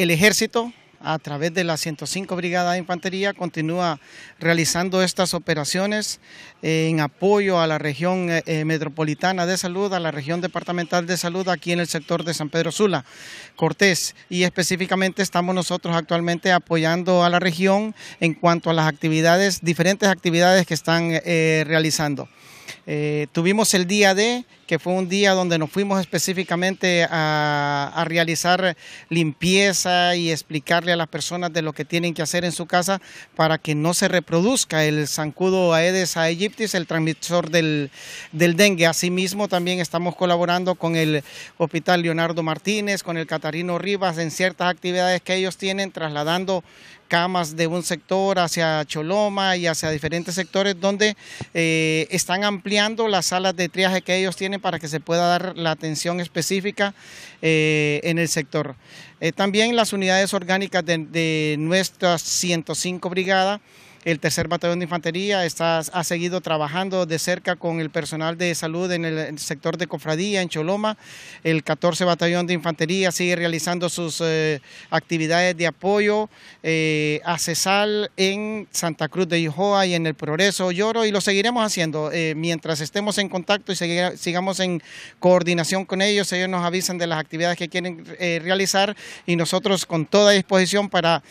El ejército, a través de la 105 Brigada de Infantería, continúa realizando estas operaciones en apoyo a la región eh, eh, metropolitana de salud, a la región departamental de salud aquí en el sector de San Pedro Sula, Cortés. Y específicamente estamos nosotros actualmente apoyando a la región en cuanto a las actividades, diferentes actividades que están eh, realizando. Eh, tuvimos el día D, que fue un día donde nos fuimos específicamente a, realizar limpieza y explicarle a las personas de lo que tienen que hacer en su casa para que no se reproduzca el zancudo Aedes aegyptis, el transmisor del, del dengue. Asimismo, también estamos colaborando con el Hospital Leonardo Martínez, con el Catarino Rivas en ciertas actividades que ellos tienen, trasladando camas de un sector hacia Choloma y hacia diferentes sectores donde eh, están ampliando las salas de triaje que ellos tienen para que se pueda dar la atención específica eh, en el sector. Eh, también las unidades orgánicas de, de nuestras 105 brigadas el tercer batallón de infantería está, ha seguido trabajando de cerca con el personal de salud en el sector de Cofradía, en Choloma. El 14 batallón de infantería sigue realizando sus eh, actividades de apoyo eh, a CESAL en Santa Cruz de Yujoa y en el Progreso Lloro y lo seguiremos haciendo eh, mientras estemos en contacto y sigamos en coordinación con ellos. Ellos nos avisan de las actividades que quieren realizar y nosotros con toda disposición para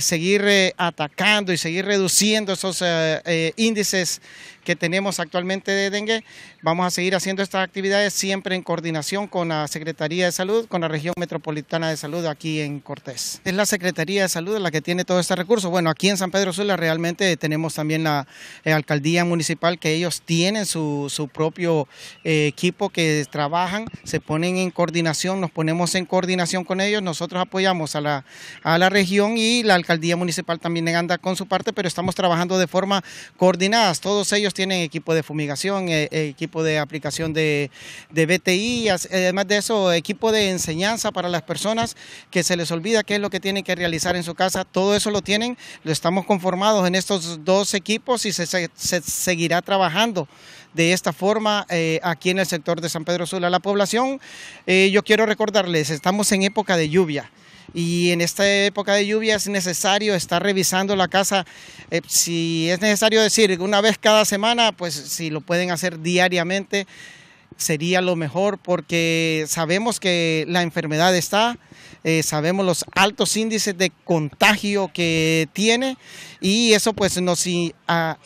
seguir atacando y seguir reduciendo Siendo esos eh, eh, índices que tenemos actualmente de dengue. Vamos a seguir haciendo estas actividades siempre en coordinación con la Secretaría de Salud, con la región metropolitana de salud aquí en Cortés. Es la Secretaría de Salud la que tiene todo este recurso. Bueno, aquí en San Pedro Sula realmente tenemos también la eh, alcaldía municipal que ellos tienen su, propio equipo que trabajan, se ponen en coordinación, nos ponemos en coordinación con ellos, nosotros apoyamos a la, a la región y la alcaldía municipal también anda con su parte, pero estamos estamos trabajando de forma coordinada. Todos ellos tienen equipo de fumigación, eh, eh, equipo de aplicación de, de BTI, eh, además de eso, equipo de enseñanza para las personas que se les olvida qué es lo que tienen que realizar en su casa. Todo eso lo tienen, lo estamos conformados en estos dos equipos y se, seguirá trabajando de esta forma aquí en el sector de San Pedro Sula. La población, yo quiero recordarles, estamos en época de lluvia y en esta época de lluvia es necesario estar revisando la casa. Eh, si es necesario decir una vez cada semana, pues si lo pueden hacer diariamente sería lo mejor porque sabemos que la enfermedad está, eh, sabemos los altos índices de contagio que tiene y eso pues nos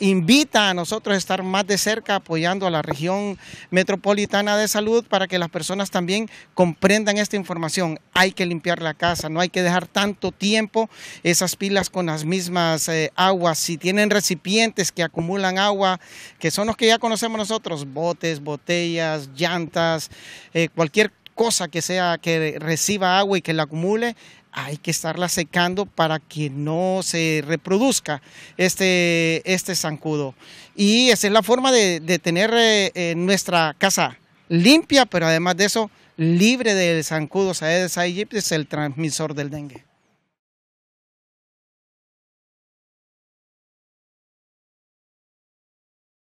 invita a nosotros a estar más de cerca apoyando a la región metropolitana de salud para que las personas también comprendan esta información. Hay que limpiar la casa, no hay que dejar tanto tiempo esas pilas con las mismas eh, aguas. Si tienen recipientes que acumulan agua, que son los que ya conocemos nosotros, botes, botellas, llantas, eh, cualquier cosa, cosa que sea que reciba agua y que la acumule, hay que estarla secando para que no se reproduzca este, este zancudo. Y esa es la forma de, tener eh, eh, nuestra casa limpia, pero además de eso, libre del zancudo de aegypti, es el transmisor del dengue.